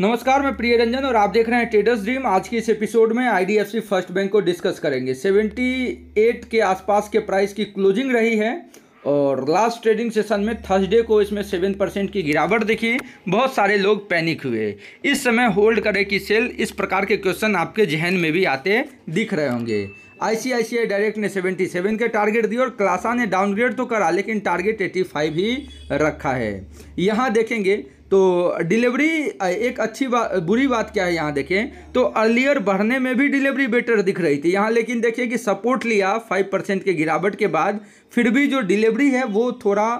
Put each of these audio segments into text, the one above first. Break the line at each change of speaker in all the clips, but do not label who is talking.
नमस्कार मैं प्रिय रंजन और आप देख रहे हैं ट्रेडर्स ड्रीम आज की इस एपिसोड में आईडीएफसी फर्स्ट बैंक को डिस्कस करेंगे 78 के आसपास के प्राइस की क्लोजिंग रही है और लास्ट ट्रेडिंग सेशन में थर्सडे को इसमें सेवन परसेंट की गिरावट दिखी बहुत सारे लोग पैनिक हुए इस समय होल्ड करे की सेल इस प्रकार के क्वेश्चन आपके जहन में भी आते दिख रहे होंगे आई डायरेक्ट ने 77 के टारगेट दिए और क्लासा ने डाउनग्रेड तो करा लेकिन टारगेट 85 ही रखा है यहाँ देखेंगे तो डिलीवरी एक अच्छी बात बुरी बात क्या है यहाँ देखें तो अर्लियर बढ़ने में भी डिलीवरी बेटर दिख रही थी यहाँ लेकिन देखिए कि सपोर्ट लिया फाइव परसेंट के गिरावट के बाद फिर भी जो डिलीवरी है वो थोड़ा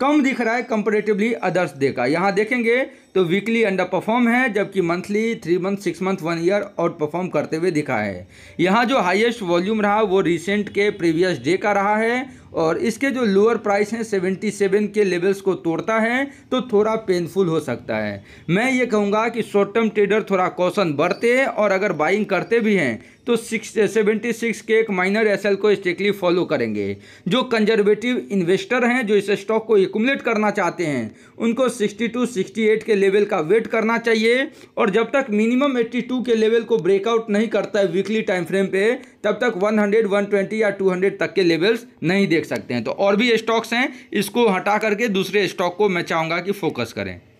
कम दिख रहा है कंपेरेटिवली अदर्स देखा यहाँ देखेंगे तो वीकली अंडर परफॉर्म है जबकि monthly three month six month one year out perform करते हुए दिखा है यहाँ जो हाईएस्ट वॉल्यूम रहा वो रिसेंट के प्रीवियस डे का रहा है और इसके जो लोअर प्राइस हैं 77 के लेवल्स को तोड़ता है तो थोड़ा पेनफुल हो सकता है मैं ये कहूँगा कि शॉर्ट टर्म ट्रेडर थोड़ा कौशन बढ़ते हैं और अगर बाइंग करते भी हैं तो सिक्स सेवेंटी सिक्स के एक माइनर एस को स्ट्रिक्टली फॉलो करेंगे जो कंजर्वेटिव इन्वेस्टर हैं जो इस स्टॉक को एकुमलेट करना चाहते हैं उनको सिक्सटी टू सिक्सटी एट के लेवल का वेट करना चाहिए और जब तक मिनिमम एट्टी टू के लेवल को ब्रेकआउट नहीं करता है वीकली टाइम फ्रेम पे तब तक वन हंड्रेड वन ट्वेंटी या टू हंड्रेड तक के लेवल्स नहीं देख देख सकते हैं तो और भी स्टॉक्स हैं इसको हटा करके दूसरे स्टॉक को मैं चाहूँगा कि फोकस करें